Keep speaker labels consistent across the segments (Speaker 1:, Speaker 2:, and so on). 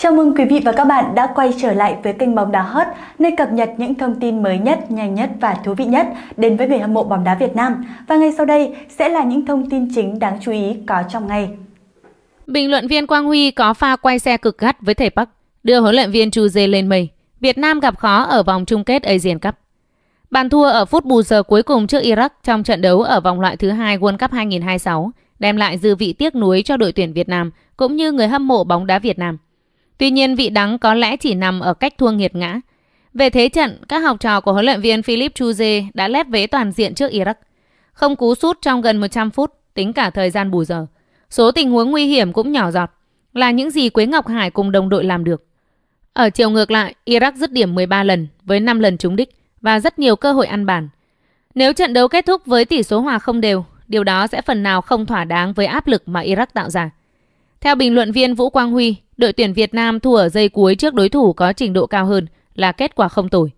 Speaker 1: Chào mừng quý vị và các bạn đã quay trở lại với kênh bóng đá hot, nơi cập nhật những thông tin mới nhất, nhanh nhất và thú vị nhất đến với người hâm mộ bóng đá Việt Nam. Và ngay sau đây sẽ là những thông tin chính đáng chú ý có trong ngày. Bình luận viên Quang Huy có pha quay xe cực gắt với thầy Park, đưa huấn luyện viên Chu Jae lên mây. Việt Nam gặp khó ở vòng chung kết Asian Cup. Bàn thua ở phút bù giờ cuối cùng trước Iraq trong trận đấu ở vòng loại thứ hai World Cup 2026 đem lại dư vị tiếc nuối cho đội tuyển Việt Nam cũng như người hâm mộ bóng đá Việt Nam. Tuy nhiên vị đắng có lẽ chỉ nằm ở cách thua nghiệt ngã. Về thế trận, các học trò của huấn luyện viên Philip Chuze đã lép vế toàn diện trước Iraq. Không cú sút trong gần 100 phút, tính cả thời gian bù giờ. Số tình huống nguy hiểm cũng nhỏ giọt, là những gì Quế Ngọc Hải cùng đồng đội làm được. Ở chiều ngược lại, Iraq dứt điểm 13 lần với 5 lần trúng đích và rất nhiều cơ hội ăn bàn. Nếu trận đấu kết thúc với tỷ số hòa không đều, điều đó sẽ phần nào không thỏa đáng với áp lực mà Iraq tạo ra. Theo bình luận viên Vũ Quang Huy, đội tuyển Việt Nam thua ở giây cuối trước đối thủ có trình độ cao hơn là kết quả không tồi.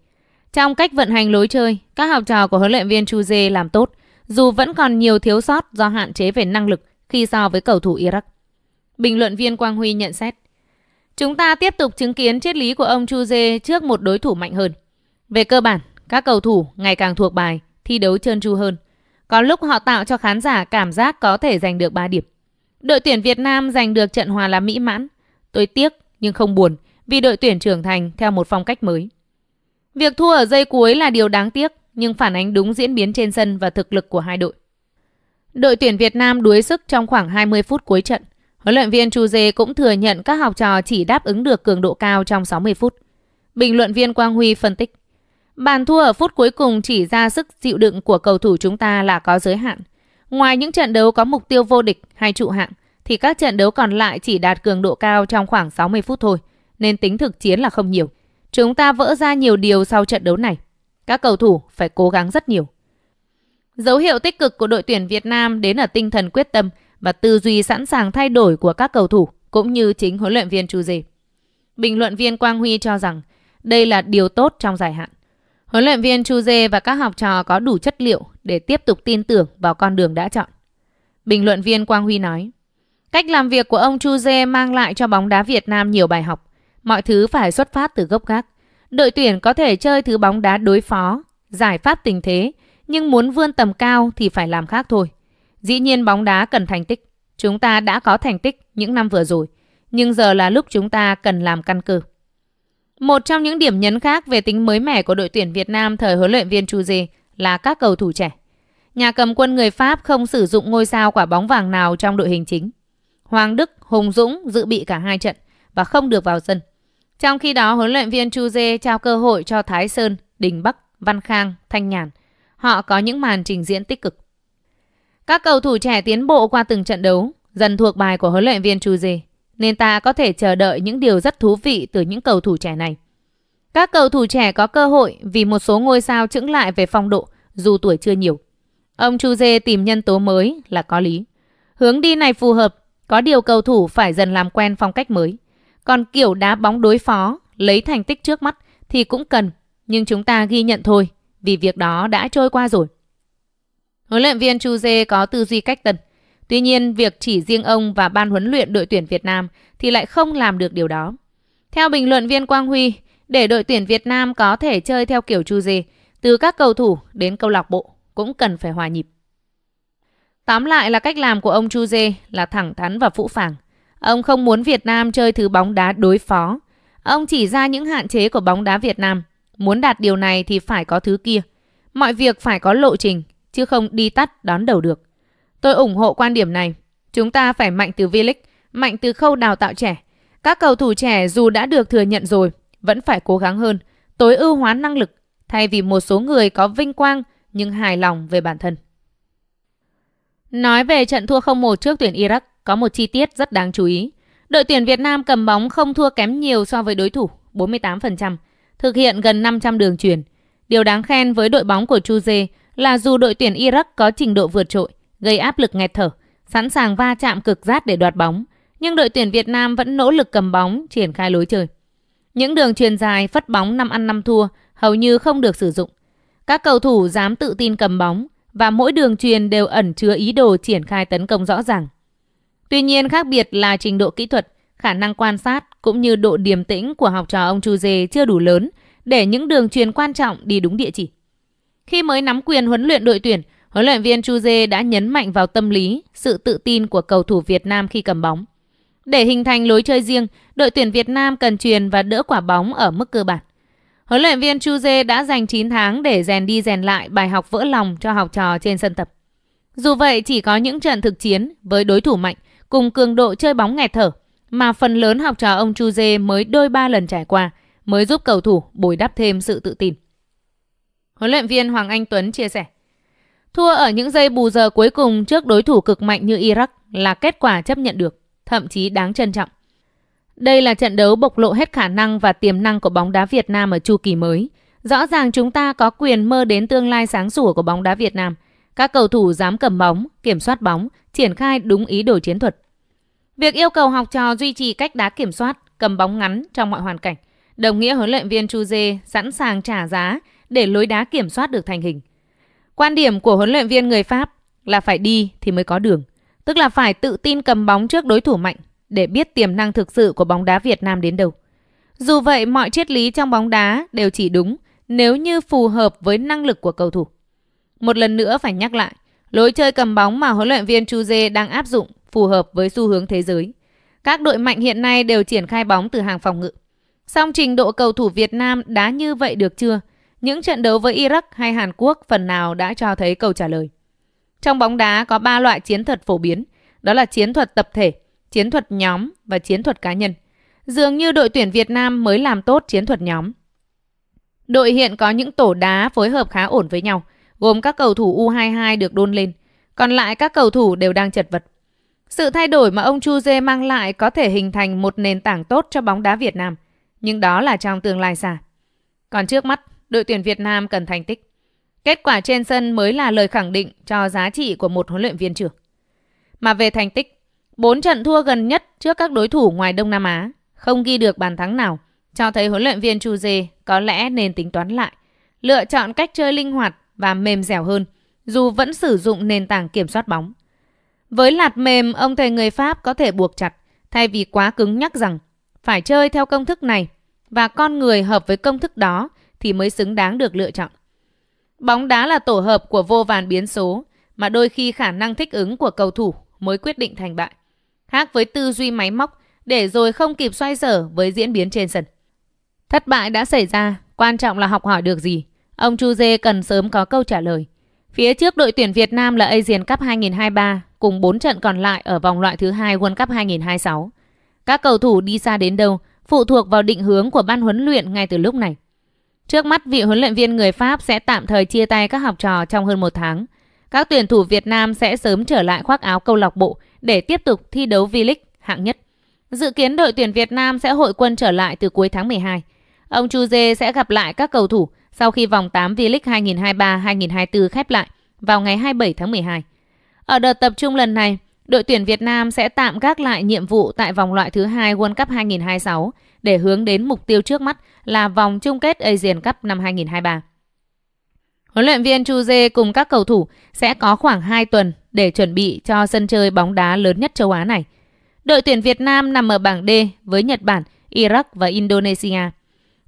Speaker 1: Trong cách vận hành lối chơi, các học trò của huấn luyện viên Chu Dê làm tốt, dù vẫn còn nhiều thiếu sót do hạn chế về năng lực khi so với cầu thủ Iraq. Bình luận viên Quang Huy nhận xét, Chúng ta tiếp tục chứng kiến triết lý của ông Chu Dê trước một đối thủ mạnh hơn. Về cơ bản, các cầu thủ ngày càng thuộc bài, thi đấu trơn tru hơn. Có lúc họ tạo cho khán giả cảm giác có thể giành được 3 điểm. Đội tuyển Việt Nam giành được trận hòa là mỹ mãn. Tôi tiếc nhưng không buồn vì đội tuyển trưởng thành theo một phong cách mới. Việc thua ở giây cuối là điều đáng tiếc nhưng phản ánh đúng diễn biến trên sân và thực lực của hai đội. Đội tuyển Việt Nam đuối sức trong khoảng 20 phút cuối trận. Huấn luyện viên Chu Dê cũng thừa nhận các học trò chỉ đáp ứng được cường độ cao trong 60 phút. Bình luận viên Quang Huy phân tích. Bàn thua ở phút cuối cùng chỉ ra sức chịu đựng của cầu thủ chúng ta là có giới hạn. Ngoài những trận đấu có mục tiêu vô địch hay trụ hạng, thì các trận đấu còn lại chỉ đạt cường độ cao trong khoảng 60 phút thôi, nên tính thực chiến là không nhiều. Chúng ta vỡ ra nhiều điều sau trận đấu này. Các cầu thủ phải cố gắng rất nhiều. Dấu hiệu tích cực của đội tuyển Việt Nam đến ở tinh thần quyết tâm và tư duy sẵn sàng thay đổi của các cầu thủ cũng như chính huấn luyện viên Chu Dê. Bình luận viên Quang Huy cho rằng đây là điều tốt trong dài hạn. Huấn luyện viên Chu Dê và các học trò có đủ chất liệu để tiếp tục tin tưởng vào con đường đã chọn. Bình luận viên Quang Huy nói, cách làm việc của ông Chu Dê mang lại cho bóng đá Việt Nam nhiều bài học. Mọi thứ phải xuất phát từ gốc gác. Đội tuyển có thể chơi thứ bóng đá đối phó, giải pháp tình thế, nhưng muốn vươn tầm cao thì phải làm khác thôi. Dĩ nhiên bóng đá cần thành tích. Chúng ta đã có thành tích những năm vừa rồi, nhưng giờ là lúc chúng ta cần làm căn cơ. Một trong những điểm nhấn khác về tính mới mẻ của đội tuyển Việt Nam thời huấn luyện viên Chu Di là các cầu thủ trẻ. Nhà cầm quân người Pháp không sử dụng ngôi sao quả bóng vàng nào trong đội hình chính. Hoàng Đức, Hùng Dũng dự bị cả hai trận và không được vào sân. Trong khi đó, huấn luyện viên Chu Dê trao cơ hội cho Thái Sơn, Đình Bắc, Văn Khang, Thanh Nhàn. Họ có những màn trình diễn tích cực. Các cầu thủ trẻ tiến bộ qua từng trận đấu, dần thuộc bài của huấn luyện viên Chu Dê nên ta có thể chờ đợi những điều rất thú vị từ những cầu thủ trẻ này. Các cầu thủ trẻ có cơ hội vì một số ngôi sao chững lại về phong độ dù tuổi chưa nhiều. Ông Chu Dê tìm nhân tố mới là có lý. Hướng đi này phù hợp, có điều cầu thủ phải dần làm quen phong cách mới. Còn kiểu đá bóng đối phó, lấy thành tích trước mắt thì cũng cần, nhưng chúng ta ghi nhận thôi, vì việc đó đã trôi qua rồi. Huấn luyện viên Chu Dê có tư duy cách tân, Tuy nhiên, việc chỉ riêng ông và ban huấn luyện đội tuyển Việt Nam thì lại không làm được điều đó. Theo bình luận viên Quang Huy, để đội tuyển Việt Nam có thể chơi theo kiểu chu gì, từ các cầu thủ đến câu lạc bộ cũng cần phải hòa nhịp. Tóm lại là cách làm của ông Chu Dê là thẳng thắn và phũ phàng. Ông không muốn Việt Nam chơi thứ bóng đá đối phó. Ông chỉ ra những hạn chế của bóng đá Việt Nam. Muốn đạt điều này thì phải có thứ kia. Mọi việc phải có lộ trình, chứ không đi tắt đón đầu được. Tôi ủng hộ quan điểm này. Chúng ta phải mạnh từ V-League, mạnh từ khâu đào tạo trẻ. Các cầu thủ trẻ dù đã được thừa nhận rồi, vẫn phải cố gắng hơn, tối ưu hóa năng lực, thay vì một số người có vinh quang nhưng hài lòng về bản thân. Nói về trận thua 0-1 trước tuyển Iraq, có một chi tiết rất đáng chú ý. Đội tuyển Việt Nam cầm bóng không thua kém nhiều so với đối thủ, 48%, thực hiện gần 500 đường truyền. Điều đáng khen với đội bóng của Chu Dê là dù đội tuyển Iraq có trình độ vượt trội, gây áp lực nghẹt thở, sẵn sàng va chạm cực rát để đoạt bóng, nhưng đội tuyển Việt Nam vẫn nỗ lực cầm bóng, triển khai lối chơi. Những đường truyền dài phất bóng năm ăn năm thua hầu như không được sử dụng. Các cầu thủ dám tự tin cầm bóng và mỗi đường truyền đều ẩn chứa ý đồ triển khai tấn công rõ ràng. Tuy nhiên khác biệt là trình độ kỹ thuật, khả năng quan sát cũng như độ điềm tĩnh của học trò ông Chu Dê chưa đủ lớn để những đường truyền quan trọng đi đúng địa chỉ. Khi mới nắm quyền huấn luyện đội tuyển, Huấn luyện viên Chu Dê đã nhấn mạnh vào tâm lý, sự tự tin của cầu thủ Việt Nam khi cầm bóng. Để hình thành lối chơi riêng, đội tuyển Việt Nam cần truyền và đỡ quả bóng ở mức cơ bản. Huấn luyện viên Chu Dê đã dành 9 tháng để rèn đi rèn lại bài học vỡ lòng cho học trò trên sân tập. Dù vậy, chỉ có những trận thực chiến với đối thủ mạnh cùng cường độ chơi bóng nghẹt thở mà phần lớn học trò ông Chu Dê mới đôi ba lần trải qua mới giúp cầu thủ bồi đắp thêm sự tự tin. Huấn luyện viên Hoàng Anh Tuấn chia sẻ. Thua ở những giây bù giờ cuối cùng trước đối thủ cực mạnh như Iraq là kết quả chấp nhận được, thậm chí đáng trân trọng. Đây là trận đấu bộc lộ hết khả năng và tiềm năng của bóng đá Việt Nam ở chu kỳ mới. Rõ ràng chúng ta có quyền mơ đến tương lai sáng sủa của bóng đá Việt Nam. Các cầu thủ dám cầm bóng, kiểm soát bóng, triển khai đúng ý đồ chiến thuật. Việc yêu cầu học trò duy trì cách đá kiểm soát, cầm bóng ngắn trong mọi hoàn cảnh, đồng nghĩa huấn luyện viên Chu Dê sẵn sàng trả giá để lối đá kiểm soát được thành hình. Quan điểm của huấn luyện viên người Pháp là phải đi thì mới có đường, tức là phải tự tin cầm bóng trước đối thủ mạnh để biết tiềm năng thực sự của bóng đá Việt Nam đến đâu. Dù vậy, mọi triết lý trong bóng đá đều chỉ đúng nếu như phù hợp với năng lực của cầu thủ. Một lần nữa phải nhắc lại, lối chơi cầm bóng mà huấn luyện viên Chuze đang áp dụng phù hợp với xu hướng thế giới. Các đội mạnh hiện nay đều triển khai bóng từ hàng phòng ngự. Song trình độ cầu thủ Việt Nam đá như vậy được chưa những trận đấu với Iraq hay Hàn Quốc phần nào đã cho thấy câu trả lời. Trong bóng đá có 3 loại chiến thuật phổ biến, đó là chiến thuật tập thể, chiến thuật nhóm và chiến thuật cá nhân. Dường như đội tuyển Việt Nam mới làm tốt chiến thuật nhóm. Đội hiện có những tổ đá phối hợp khá ổn với nhau, gồm các cầu thủ U22 được đôn lên, còn lại các cầu thủ đều đang chật vật. Sự thay đổi mà ông Chu Dê mang lại có thể hình thành một nền tảng tốt cho bóng đá Việt Nam, nhưng đó là trong tương lai xa. Còn trước mắt, đội tuyển Việt Nam cần thành tích. Kết quả trên sân mới là lời khẳng định cho giá trị của một huấn luyện viên trưởng. Mà về thành tích, 4 trận thua gần nhất trước các đối thủ ngoài Đông Nam Á, không ghi được bàn thắng nào, cho thấy huấn luyện viên Chu Dê có lẽ nên tính toán lại, lựa chọn cách chơi linh hoạt và mềm dẻo hơn, dù vẫn sử dụng nền tảng kiểm soát bóng. Với lạt mềm, ông thầy người Pháp có thể buộc chặt, thay vì quá cứng nhắc rằng phải chơi theo công thức này và con người hợp với công thức đó thì mới xứng đáng được lựa chọn. Bóng đá là tổ hợp của vô vàn biến số mà đôi khi khả năng thích ứng của cầu thủ mới quyết định thành bại. Khác với tư duy máy móc để rồi không kịp xoay sở với diễn biến trên sân. Thất bại đã xảy ra, quan trọng là học hỏi được gì. Ông Chu Dê cần sớm có câu trả lời. Phía trước đội tuyển Việt Nam là Asian Cup 2023 cùng 4 trận còn lại ở vòng loại thứ hai World Cup 2026. Các cầu thủ đi xa đến đâu phụ thuộc vào định hướng của ban huấn luyện ngay từ lúc này. Trước mắt, vị huấn luyện viên người Pháp sẽ tạm thời chia tay các học trò trong hơn một tháng. Các tuyển thủ Việt Nam sẽ sớm trở lại khoác áo câu lạc bộ để tiếp tục thi đấu V-League hạng nhất. Dự kiến đội tuyển Việt Nam sẽ hội quân trở lại từ cuối tháng 12. Ông Chu Dê sẽ gặp lại các cầu thủ sau khi vòng 8 V-League 2023-2024 khép lại vào ngày 27 tháng 12. Ở đợt tập trung lần này, Đội tuyển Việt Nam sẽ tạm gác lại nhiệm vụ tại vòng loại thứ hai World Cup 2026 để hướng đến mục tiêu trước mắt là vòng chung kết Asian Cup năm 2023. Huấn luyện viên Chu Dê cùng các cầu thủ sẽ có khoảng 2 tuần để chuẩn bị cho sân chơi bóng đá lớn nhất châu Á này. Đội tuyển Việt Nam nằm ở bảng D với Nhật Bản, Iraq và Indonesia.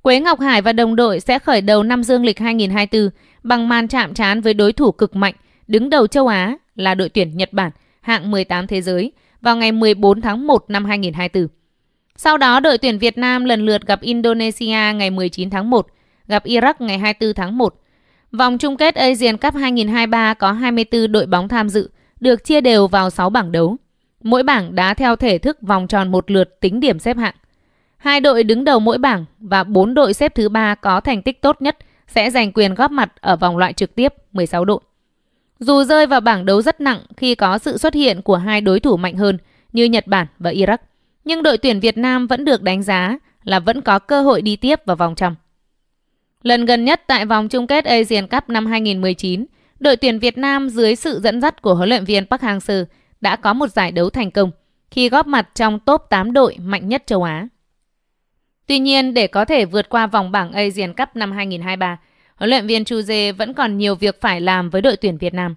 Speaker 1: Quế Ngọc Hải và đồng đội sẽ khởi đầu năm dương lịch 2024 bằng màn chạm trán với đối thủ cực mạnh đứng đầu châu Á là đội tuyển Nhật Bản hạng 18 thế giới vào ngày 14 tháng 1 năm 2024. Sau đó, đội tuyển Việt Nam lần lượt gặp Indonesia ngày 19 tháng 1, gặp Iraq ngày 24 tháng 1. Vòng chung kết Asian Cup 2023 có 24 đội bóng tham dự, được chia đều vào 6 bảng đấu. Mỗi bảng đá theo thể thức vòng tròn một lượt tính điểm xếp hạng. Hai đội đứng đầu mỗi bảng và bốn đội xếp thứ ba có thành tích tốt nhất sẽ giành quyền góp mặt ở vòng loại trực tiếp 16 đội. Dù rơi vào bảng đấu rất nặng khi có sự xuất hiện của hai đối thủ mạnh hơn như Nhật Bản và Iraq, nhưng đội tuyển Việt Nam vẫn được đánh giá là vẫn có cơ hội đi tiếp vào vòng trong. Lần gần nhất tại vòng chung kết Asian Cup năm 2019, đội tuyển Việt Nam dưới sự dẫn dắt của huấn luyện viên Park Hang-seo đã có một giải đấu thành công khi góp mặt trong top 8 đội mạnh nhất châu Á. Tuy nhiên, để có thể vượt qua vòng bảng Asian Cup năm 2023, huấn luyện viên Chu Dê vẫn còn nhiều việc phải làm với đội tuyển Việt Nam.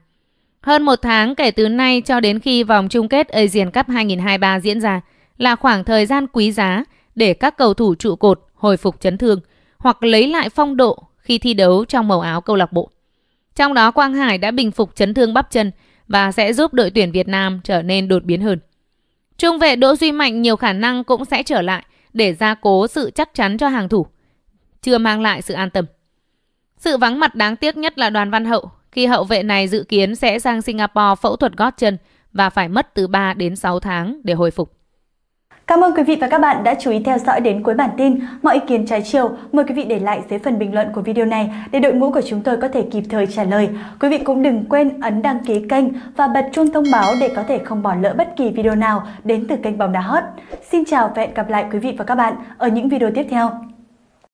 Speaker 1: Hơn một tháng kể từ nay cho đến khi vòng chung kết Asian Cup 2023 diễn ra là khoảng thời gian quý giá để các cầu thủ trụ cột hồi phục chấn thương hoặc lấy lại phong độ khi thi đấu trong màu áo câu lạc bộ. Trong đó Quang Hải đã bình phục chấn thương bắp chân và sẽ giúp đội tuyển Việt Nam trở nên đột biến hơn. Trung vệ Đỗ Duy Mạnh nhiều khả năng cũng sẽ trở lại để gia cố sự chắc chắn cho hàng thủ, chưa mang lại sự an tâm. Sự vắng mặt đáng tiếc nhất là đoàn văn hậu, khi hậu vệ này dự kiến sẽ sang Singapore phẫu thuật gót chân và phải mất từ 3 đến 6 tháng để hồi phục. Cảm ơn quý vị và các bạn đã chú ý theo dõi đến cuối bản tin. Mọi ý kiến trái chiều, mời quý vị để lại dưới phần bình luận của video này để đội ngũ của chúng tôi có thể kịp thời trả lời. Quý vị cũng đừng quên ấn đăng ký kênh và bật chuông thông báo để có thể không bỏ lỡ bất kỳ video nào đến từ kênh Bóng Đá Hot. Xin chào và hẹn gặp lại quý vị và các bạn ở những video tiếp theo.